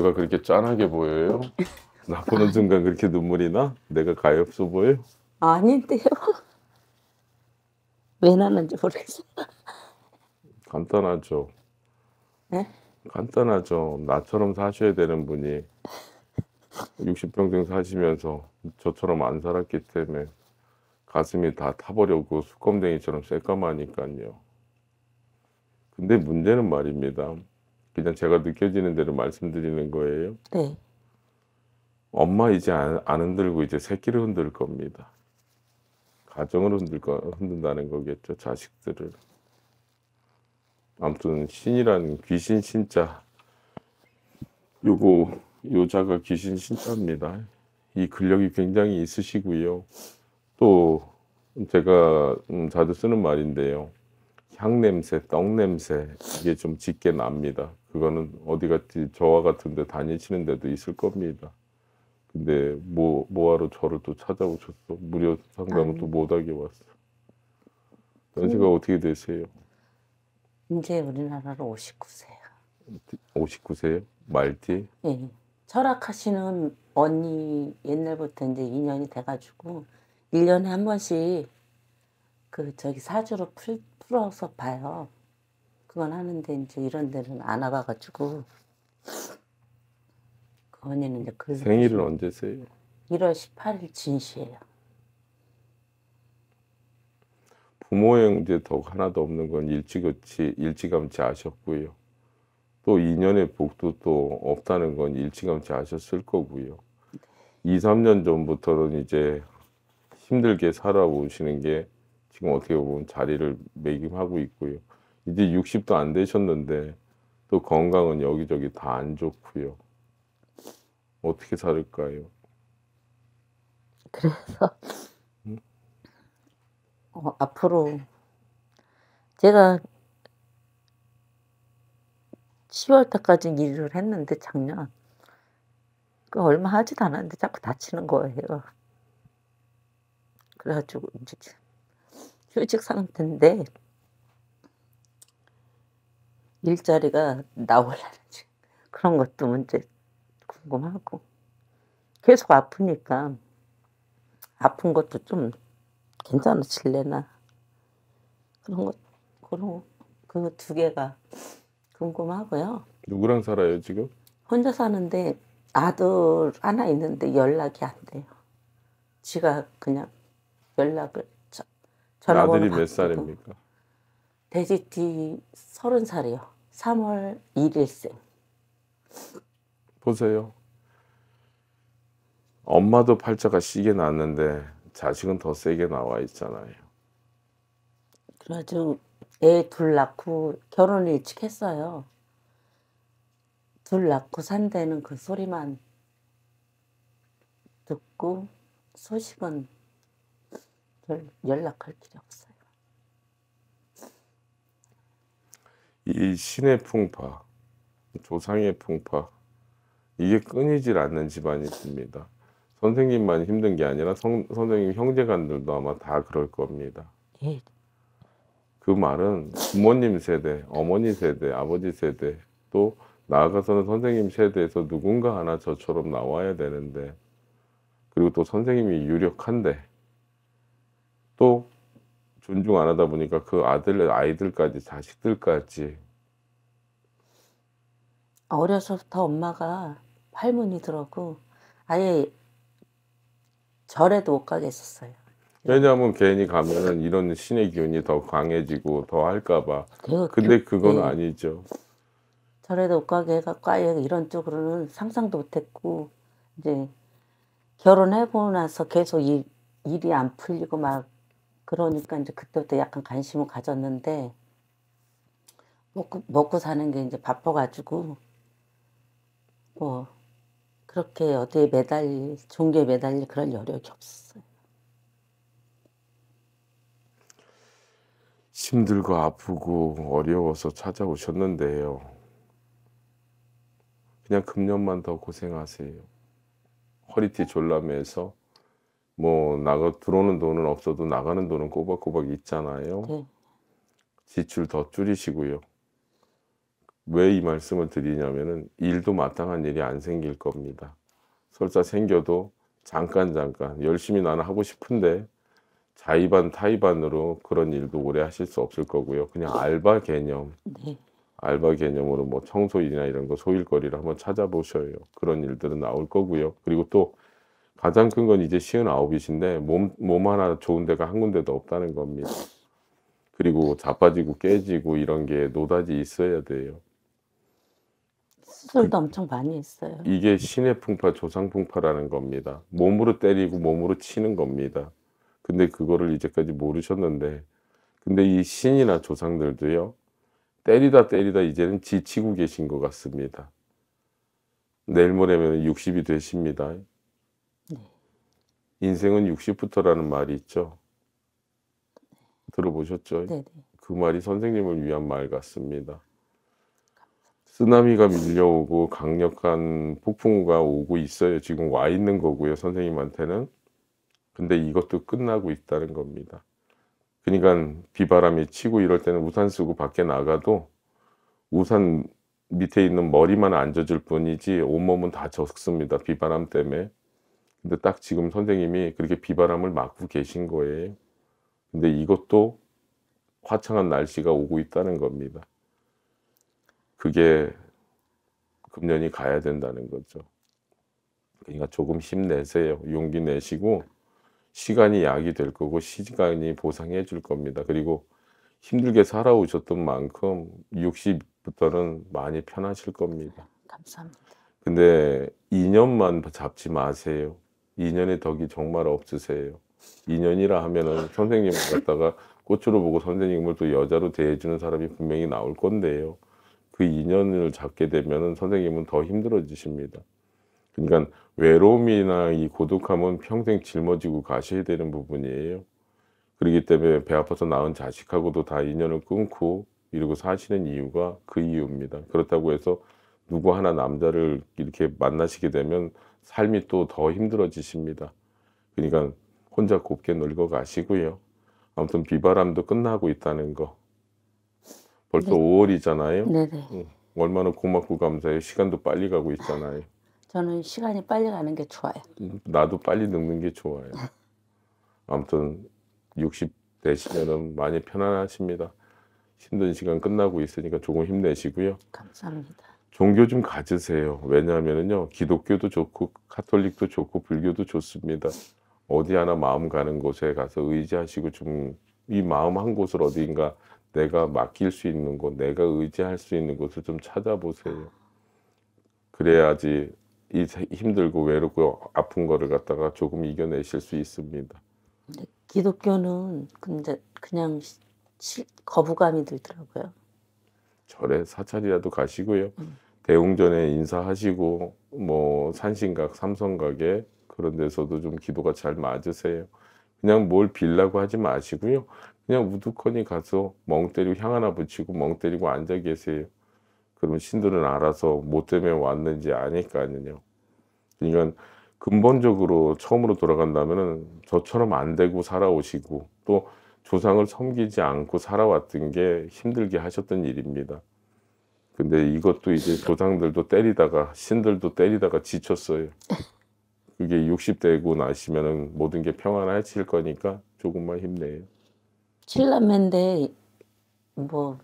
내가 그렇게 짠하게 보여요? 나 보는 순간 그렇게 눈물이 나? 내가 가엾어 보여? 아닌데요. 왜 나는지 모르겠어 간단하죠. 네? 간단하죠. 나처럼 사셔야 되는 분이 60평생 사시면서 저처럼 안 살았기 때문에 가슴이 다 타버려고 수검댕이처럼 새까마니까요. 근데 문제는 말입니다. 그냥 제가 느껴지는 대로 말씀드리는 거예요. 네. 엄마 이제 안, 안 흔들고 이제 새끼를 흔들 겁니다. 가정을 흔들 거, 흔든다는 거겠죠. 자식들을. 아무튼 신이라는 귀신 신자 요거 요자가 귀신 신자입니다. 이 근력이 굉장히 있으시고요. 또 제가 음, 자주 쓰는 말인데요. 향 냄새, 떡 냄새 이게 좀 짙게 납니다. 그거는 어디 같이 저와 같은 데 다니시는 데도 있을 겁니다. 근데 뭐, 뭐하러 저를 또 찾아오셨어? 무료 상담을 또 못하게 왔어. 연세가 음. 어떻게 되세요? 이제 우리나라로 59세요. 59세요? 말띠? 예. 철학하시는 언니 옛날부터 이제 인연이 돼가지고 1년에 한 번씩 그 저기 사주로 풀, 풀어서 봐요. 그건 하는데 이제 이런 데는 안 와봐가지고 그 언니는 이제 그 생일은 언제세요? 1월 18일 진시예요. 부모의 이제 덕 하나도 없는 건 일찌감치 일찌감치 아셨고요. 또 인연의 복도 또 없다는 건 일찌감치 아셨을 거고요. 2, 3년 전부터는 이제 힘들게 살아오시는 게 지금 어떻게 보면 자리를 매김하고 있고요. 이제 60도 안 되셨는데 또 건강은 여기저기 다 안 좋고요. 어떻게 살을까요? 그래서 음? 어, 앞으로 제가 10월 까지 일을 했는데 작년 그 얼마 하지도 않았는데 자꾸 다치는 거예요. 그래가지고 이제 휴직 상태인데 일자리가 나올라는지 그런 것도 문제 궁금하고 계속 아프니까 아픈 것도 좀 괜찮아질래나 그런 것 그런 그두 개가 궁금하고요. 누구랑 살아요 지금? 혼자 사는데 아들 하나 있는데 연락이 안 돼요. 지가 그냥 연락을 전화번호 아들이 몇 살입니까? 돼지띠 서른 살이요. 3월 1일생. 보세요. 엄마도 팔자가 시게 났는데 자식은 더 세게 나와 있잖아요. 그래가애둘 낳고 결혼 일찍 했어요. 둘 낳고 산다는 그 소리만 듣고 소식은 연락할 길이 없어. 이 신의 풍파, 조상의 풍파 이게 끊이질 않는 집안이 있습니다. 선생님만 힘든 게 아니라 성, 선생님 형제간들도 아마 다 그럴 겁니다. 예. 그 말은 부모님 세대, 어머니 세대, 아버지 세대 또 나아가서는 선생님 세대에서 누군가 하나 저처럼 나와야 되는데 그리고 또 선생님이 유력한데 또 존중 안 하다 보니까 그 아들, 아이들까지, 자식들까지. 어려서부터 엄마가 할머니들하고 아예 절에도 못 가게 했었어요. 왜냐하면 괜히 가면은 이런 신의 기운이 더 강해지고 더 할까봐. 근데 그건 네. 아니죠. 절에도 못 가게 해갖고 아예 이런 쪽으로는 상상도 못했고 이제 결혼해보고 나서 계속 이, 일이 안 풀리고 막 그러니까 이제 그때부터 약간 관심을 가졌는데 먹고, 먹고 사는 게 이제 바빠가지고 뭐 그렇게 어디에 매달릴 종교에 매달릴 그런 여력이 없었어요. 힘들고 아프고 어려워서 찾아오셨는데요. 그냥 금년만 더 고생하세요. 허리띠 졸라매서 뭐 나가 들어오는 돈은 없어도 나가는 돈은 꼬박꼬박 있잖아요. 네. 지출 더 줄이시고요. 왜 이 말씀을 드리냐면은 일도 마땅한 일이 안 생길 겁니다. 설사 생겨도 잠깐 잠깐 열심히 나는 하고 싶은데 자의반 타의반으로 그런 일도 오래 하실 수 없을 거고요. 그냥 알바 개념, 네. 알바 개념으로 뭐 청소일이나 이런 거 소일거리를 한번 찾아보셔요. 그런 일들은 나올 거고요. 그리고 또 가장 큰 건 이제 시은 아홉이신데 몸, 몸 하나 좋은 데가 한 군데도 없다는 겁니다. 그리고 자빠지고 깨지고 이런 게 노다지 있어야 돼요. 수술도 그, 엄청 많이 했어요. 이게 신의 풍파, 조상 풍파라는 겁니다. 몸으로 때리고 몸으로 치는 겁니다. 근데 그거를 이제까지 모르셨는데 근데 이 신이나 조상들도요 때리다 때리다 이제는 지치고 계신 것 같습니다. 내일 모레면 60이 되십니다. 인생은 60부터라는 말이 있죠. 들어보셨죠? 네네. 네. 그 말이 선생님을 위한 말 같습니다. 쓰나미가 밀려오고 강력한 폭풍우가 오고 있어요. 지금 와 있는 거고요. 선생님한테는. 근데 이것도 끝나고 있다는 겁니다. 그러니까 비바람이 치고 이럴 때는 우산 쓰고 밖에 나가도 우산 밑에 있는 머리만 안 젖을 뿐이지 온몸은 다 젖습니다. 비바람 때문에. 근데 딱 지금 선생님이 그렇게 비바람을 맞고 계신 거예요. 근데 이것도 화창한 날씨가 오고 있다는 겁니다. 그게 금년이 가야 된다는 거죠. 그러니까 조금 힘내세요. 용기 내시고 시간이 약이 될 거고 시간이 보상해 줄 겁니다. 그리고 힘들게 살아오셨던 만큼 60부터는 많이 편하실 겁니다. 감사합니다. 근데 2년만 잡지 마세요. 인연의 덕이 정말 없으세요. 인연이라 하면은 선생님을 갖다가 꽃으로 보고 선생님을 또 여자로 대해주는 사람이 분명히 나올 건데요. 그 인연을 잡게 되면은 선생님은 더 힘들어지십니다. 그러니까 외로움이나 이 고독함은 평생 짊어지고 가셔야 되는 부분이에요. 그러기 때문에 배 아파서 낳은 자식하고도 다 인연을 끊고 이러고 사시는 이유가 그 이유입니다. 그렇다고 해서 누구 하나 남자를 이렇게 만나시게 되면 삶이 또 더 힘들어지십니다. 그러니까 혼자 곱게 늙어 가시고요. 아무튼 비바람도 끝나고 있다는 거. 벌써 네. 5월이잖아요. 네네. 응. 얼마나 고맙고 감사해요. 시간도 빨리 가고 있잖아요. 저는 시간이 빨리 가는 게 좋아요. 음, 나도 빨리 늙는 게 좋아요. 아무튼 60 되시면은 많이 편안하십니다. 힘든 시간 끝나고 있으니까 조금 힘내시고요. 감사합니다. 종교 좀 가지세요. 왜냐하면요. 기독교도 좋고, 카톨릭도 좋고, 불교도 좋습니다. 어디 하나 마음 가는 곳에 가서 의지하시고 좀 이 마음 한 곳을 어디인가 내가 맡길 수 있는 곳, 내가 의지할 수 있는 곳을 좀 찾아보세요. 그래야지 이 힘들고 외롭고 아픈 거를 갖다가 조금 이겨내실 수 있습니다. 기독교는 근데 그냥 거부감이 들더라고요. 절에 사찰이라도 가시고요. 음. 대웅전에 인사하시고 뭐 산신각, 삼성각에 그런 데서도 좀 기도가 잘 맞으세요. 그냥 뭘 빌라고 하지 마시고요. 그냥 우두커니 가서 멍 때리고 향 하나 붙이고 멍 때리고 앉아 계세요. 그러면 신들은 알아서 뭐 때문에 왔는지 아니까요. 그러 그러니까 근본적으로 처음으로 돌아간다면 저처럼 안 되고 살아오시고 또 조상을 섬기지 않고 살아왔던 게 힘들게 하셨던 일입니다. 근데 이것도 이제 조상들도 때리다가 신들도 때리다가 지쳤어요. 그게 60대고 나시면은 모든 게 평안해질 거니까 조금만 힘내요. 칠남매인데 뭐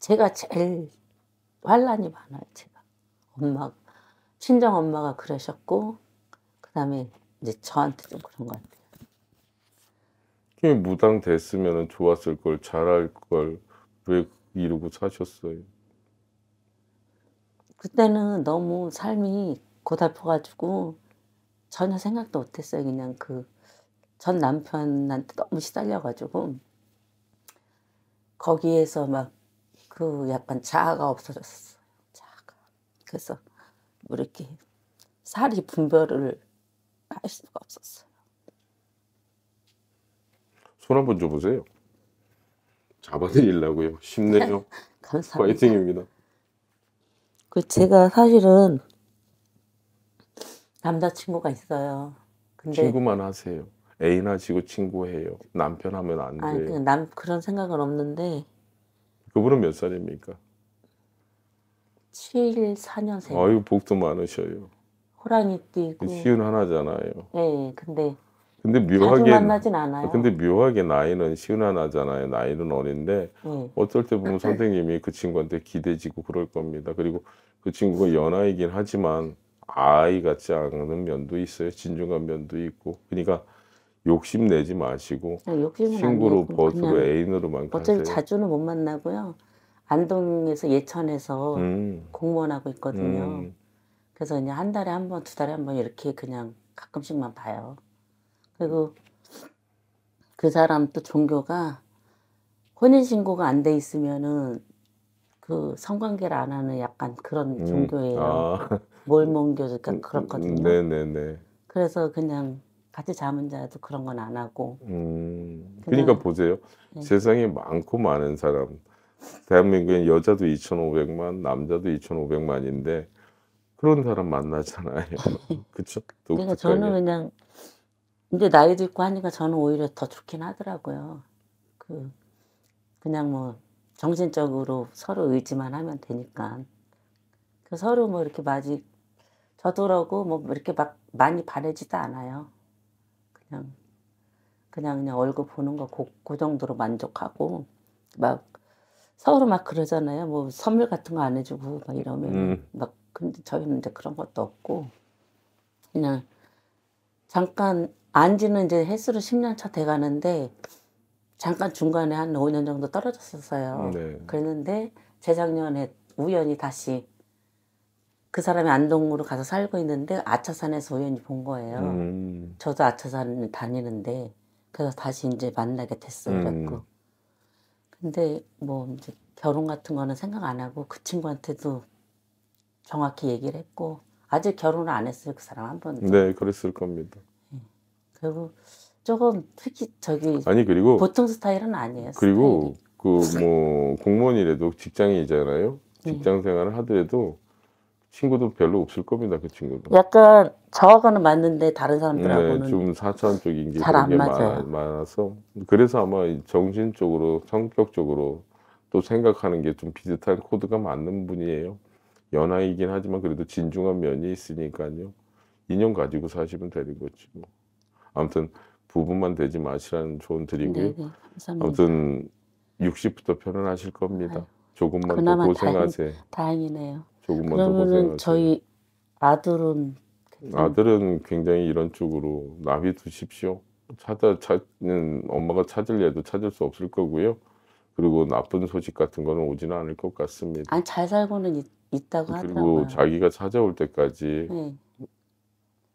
제가 제일 환란이 많아요. 제가 엄마 친정 엄마가 그러셨고 그다음에 이제 저한테 좀 그런 것 같아요. 무당 됐으면 좋았을 걸 잘할 걸 왜 이러고 사셨어요? 그때는 너무 삶이 고달퍼가지고 전혀 생각도 못했어요. 그냥 그 전 남편한테 너무 시달려가지고 거기에서 막 그 약간 자아가 없어졌어요. 자아가. 그래서 뭐 이렇게 살이 분별을 할 수가 없었어요. 손 한번 줘보세요. 잡아드리려고요. 쉽네요. 감사합니다. 파이팅입니다. 그 제가 사실은 남자친구가 있어요. 근데 친구만 하세요. 애인 하시고 친구 해요. 남편 하면 안 아니 돼요. 남 그런 생각은 없는데 그분은 몇 살입니까? 74년생. 아유 복도 많으셔요. 호랑이 띠고. 시운 하나잖아요. 예, 근데 근데 묘하게 만나진 않아요. 아, 근데 묘하게 나이는 시은 하나잖아요. 나이는 어린데 음. 네. 어쩔때 보면 그렇죠. 선생님이 그 친구한테 기대지고 그럴 겁니다. 그리고 그 친구가 그렇죠. 연하이긴 하지만 아이 같지 않은 면도 있어요. 진중한 면도 있고. 그러니까 욕심 내지 마시고 네, 친구로 버스로 애인으로만 어차피 자주는 못 만나고요. 안동에서 예천에서 음. 공무원하고 있거든요. 음. 그래서 그냥 한 달에 한 번, 두 달에 한 번 이렇게 그냥 가끔씩만 봐요. 그리고 그 사람 또 종교가 혼인신고가 안 돼 있으면은 그 성관계를 안 하는 약간 그런 음, 종교예요. 아. 몰몬교 그러니까 음, 음, 그렇거든요. 네네네. 음, 네, 네. 그래서 그냥 같이 잠은 자도 그런 건 안 하고. 음, 그러니까 보세요. 네. 세상에 많고 많은 사람. 대한민국엔 여자도 2,500만, 남자도 2,500만인데 그런 사람 만나잖아요. 그렇 그러니까 저는 그냥 이제 나이도 있고 하니까 저는 오히려 더 좋긴 하더라고요. 그 그냥 뭐 정신적으로 서로 의지만 하면 되니까. 그 서로 뭐 이렇게 마지 저더라고 뭐 이렇게 막 많이 바래지도 않아요. 그냥 그냥 그냥 얼굴 보는 거그 그 정도로 만족하고 막 서로 막 그러잖아요. 뭐 선물 같은 거 안 해주고 막 이러면 음. 막 근데 저희는 이제 그런 것도 없고 그냥 잠깐 안지는 이제 헬스로 10년 차 돼가는데 잠깐 중간에 한 5년 정도 떨어졌었어요. 네. 그랬는데 재작년에 우연히 다시 그 사람이 안동으로 가서 살고 있는데 아차산에서 우연히 본 거예요. 음. 저도 아차산 다니는데 그래서 다시 이제 만나게 됐어 그랬고. 음. 근데 뭐 이제 결혼 같은 거는 생각 안 하고 그 친구한테도 정확히 얘기를 했고 아직 결혼을 안 했어요 그 사람 한 번도. 네, 그랬을 겁니다. 결국 조금 특히 저기 아니 그리고 보통 스타일은 아니에요. 그리고 그 뭐 공무원이라도 직장인이잖아요. 네. 직장 생활을 하더라도 친구도 별로 없을 겁니다. 그 친구도. 약간 저하고는 맞는데 다른 사람들하고는 네, 좀 사차원 쪽인 게 잘안 맞아요. 많아서 그래서 아마 정신적으로 성격적으로 또 생각하는 게 좀 비슷한 코드가 맞는 분이에요. 연하이긴 하지만 그래도 진중한 면이 있으니까요. 인연 가지고 사시면 되는 거지 뭐. 아무튼 부분만 되지 마시라는 조언 드리고요. 네네, 아무튼 60부터 편안하실 겁니다. 조금만 더 고생하세요. 다행, 이네요 조금만 더 고생하세요. 저희 아들은 굉장히... 아들은 굉장히 이런 쪽으로 나비 두십시오. 찾아 찾는 엄마가 찾을래도 찾을 수 없을 거고요. 그리고 나쁜 소식 같은 거는 오지는 않을 것 같습니다. 아잘 살고는 있, 다고 하더라고요. 그리고 자기가 찾아올 때까지 네.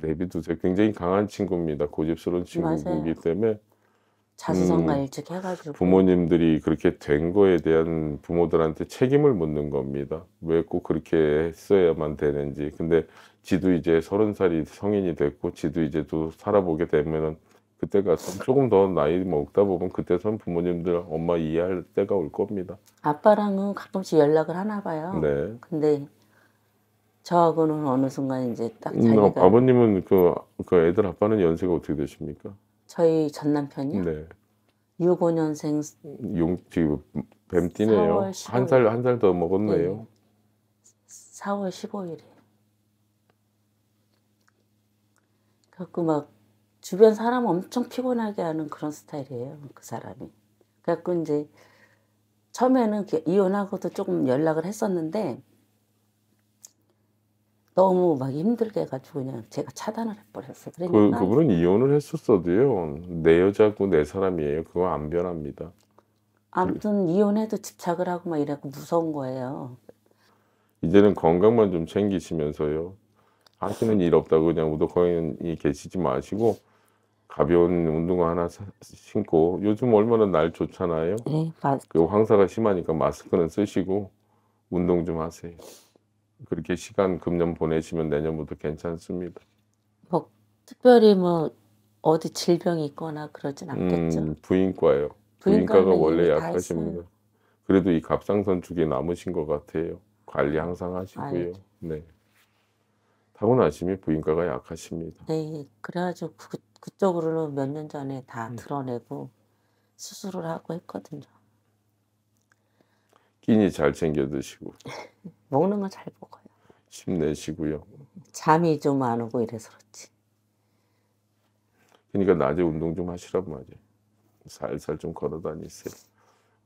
내비도세요 굉장히 강한 친구입니다. 고집스러운 친구이기 때문에 자수성가 음, 일찍 해가지고 부모님들이 그렇게 된 거에 대한 부모들한테 책임을 묻는 겁니다. 왜 꼭 그렇게 했어야만 되는지. 근데 지도 이제 서른 살이 성인이 됐고 지도 이제 또 살아보게 되면은 그때 가서 조금 더 나이 먹다 보면 그때선 부모님들 엄마 이해할 때가 올 겁니다. 아빠랑은 가끔씩 연락을 하나 봐요. 네. 근데 저하고는 어느 순간 이제 딱 음, 아, 버님은 그, 그 애들 아빠는 연세가 어떻게 되십니까? 저희 전 남편이요. 네. 65년생 용 지금 뱀띠네요한 살 한 살 더 먹었네요. 네. 4월 15일에. 그래갖고 막 주변 사람 엄청 피곤하게 하는 그런 스타일이에요. 그 사람이. 그래갖고 이제 처음에는 이혼하고도 조금 연락을 했었는데 너무 막 힘들게 해가지고 그냥 제가 차단을 해버렸어요. 그, 러니까 그분은 이혼을 했었어도요. 내 여자고 내 사람이에요. 그거 안 변합니다. 아무튼 이혼해도 집착을 하고 막 이래고 무서운 거예요. 이제는 건강만 좀 챙기시면서요. 하시는 일 없다고 그냥 우도커니 계시지 마시고 가벼운 운동화 하나 사- 신고 요즘 얼마나 날 좋잖아요. 네, 맞, 그 황사가 심하니까 마스크는 쓰시고 운동 좀 하세요. 그렇게 시간 금년 보내시면 내년부터 괜찮습니다. 뭐 특별히 뭐 어디 질병이 있거나 그러진 음, 않겠죠. 음, 부인과예요. 부인과가 원래 약하십니다. 그래도 이 갑상선 쪽에 남으신 것 같아요. 관리 항상 하시고요. 아, 네. 타고나심이 부인과가 약하십니다. 네, 그래가지고 그, 쪽으로는 몇 년 전에 다 음. 드러내고 수술을 하고 했거든요. 끼니 잘 챙겨 드시고 먹는 거 잘 먹어요. 힘내시고요. 잠이 좀 안 오고 이래서 그렇지. 그러니까 낮에 운동 좀 하시란 말이 살살 좀 걸어 다니세요.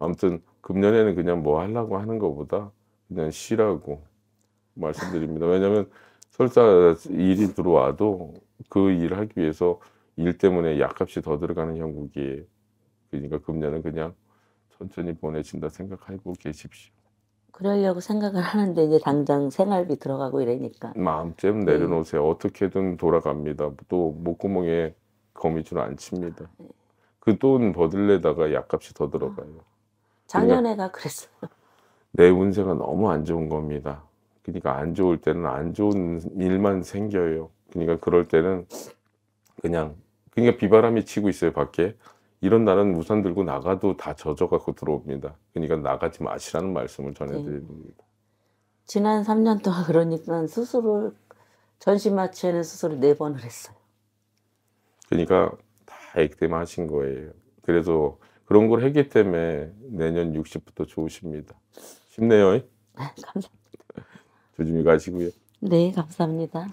아무튼 금년에는 그냥 뭐 하려고 하는 것보다 그냥 쉬라고 말씀드립니다. 왜냐하면 설사 일이 들어와도 그 일을 하기 위해서 일 때문에 약값이 더 들어가는 형국이에요. 그러니까 금년은 그냥 천천히 보내신다 생각하고 계십시오. 그러려고 생각을 하는데 이제 당장 생활비 들어가고 이러니까 마음쯤 내려놓으세요. 네. 어떻게든 돌아갑니다. 또 목구멍에 거미줄 안 칩니다. 네. 그돈 버들레다가 약값이 더 들어가요. 아, 작년에가 그랬어내 그러니까 운세가 너무 안 좋은 겁니다. 그러니까 안 좋을 때는 안 좋은 일만 생겨요. 그러니까 그럴 때는 그냥 그러니까 비바람이 치고 있어요 밖에. 이런 날은 우산 들고 나가도 다 젖어갖고 들어옵니다. 그러니까 나가지 마시라는 말씀을 전해드립니다. 네. 지난 3년 동안 그러니까 수술을 전신마취에는 수술을 네 번을 했어요. 그러니까 다 액땜 하신 거예요. 그래서 그런 걸 했기 때문에 내년 60부터 좋으십니다. 쉽네요. 아, 감사합니다. 조심히 가시고요. 네, 감사합니다.